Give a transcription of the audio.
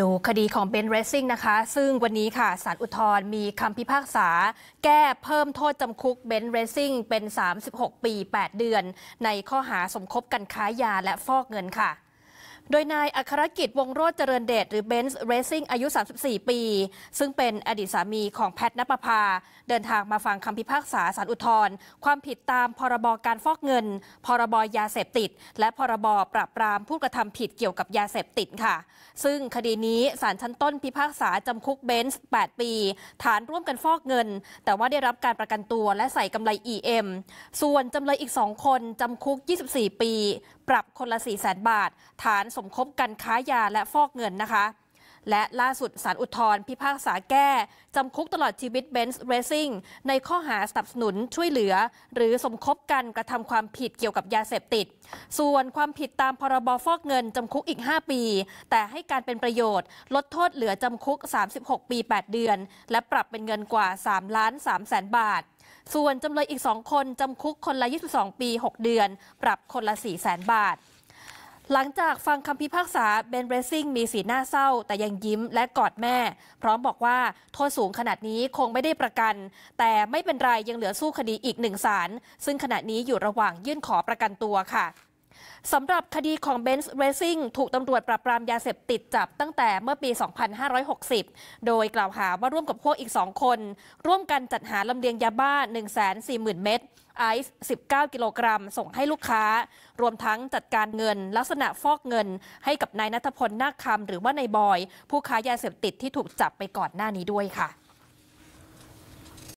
ดูคดีของเบนเรสซิ่งนะคะ ซึ่งวันนี้ค่ะสารอุทธรณ์มีคำพิพากษา แก้เพิ่มโทษจำคุกเบนเรสซิ่งเป็น 36 ปี 8 เดือน ในข้อหาสมคบกันค้ายาและฟอกเงินค่ะโดยนายอัครกิจวงโรจเจริญเดช หรือเบนซ์เรซิ่งอายุ 34 ปี ซึ่งเป็นอดีตสามีของแพทนปภาเดินทางมาฟังคำพิพากษาสารอุทธรความผิดตามพรบการฟอกเงิน พรบยาเสพติด และพรบปราบปรามผู้กระทำผิดเกี่ยวกับยาเสพติดค่ะ ซึ่งคดีนี้สารชั้นต้นพิพากษาจำคุกเบนซ์8 ปี ฐานร่วมกันฟอกเงิน แต่ว่าได้รับการประกันตัวและใส่กำไร EM ส่วนจำเลยอีก2คนจำคุก 24 ปีปรับคนละ4 0 0 0 0 0 บาท ฐานสมคบกันค้ายาและฟอกเงินนะคะและล่าสุดสารอุทธรพิพากษาแก้ จำคุกตลอดชีวิตเบนซ์เรซิ่งในข้อหาสนับสนุนช่วยเหลือ หรือสมคบกันกระทำความผิดเกี่ยวกับยาเสพติด ส่วนความผิดตามพรบฟอกเงินจำคุกอีก 5 ปี แต่ให้การเป็นประโยชน์ ลดโทษเหลือจำคุก 36 ปี 8 เดือน และปรับเป็นเงินกว่า3ล้าน3แสนบาท ส่วนจำเลยอีก2คนจำคุกคนละ22ปี 6 เดือน ปรับคนละ4แสนบาทหลังจากฟังคำพิพากษาเบนเรซิ่งมีสีหน้าเศร้า แต่ยังยิ้มและกอดแม่ พร้อมบอกว่าโทษสูงขนาดนี้คงไม่ได้ประกัน แต่ไม่เป็นไรยังเหลือสู้คดีอีกหนึ่งศาล ซึ่งขณะนี้อยู่ระหว่างยื่นขอประกันตัวค่ะสำหรับคดีของเบนซ์เรซิ่งถูกตำรวจปราบปรามยาเสพติดจับตั้งแต่เมื่อปี 2560 โดยกล่าวหาว่าร่วมกับพวกอีกสองคน ร่วมกันจัดหาลำเลียงยาบ้า 140,000 เม็ดไอซ์19 กิโลกรัมส่งให้ลูกค้า รวมทั้งจัดการเงิน ลักษณะฟอกเงินให้กับนายนัทพลนาคคำหรือว่านายบอย ผู้ค้ายาเสพติดที่ถูกจับไปก่อนหน้านี้ด้วยค่ะ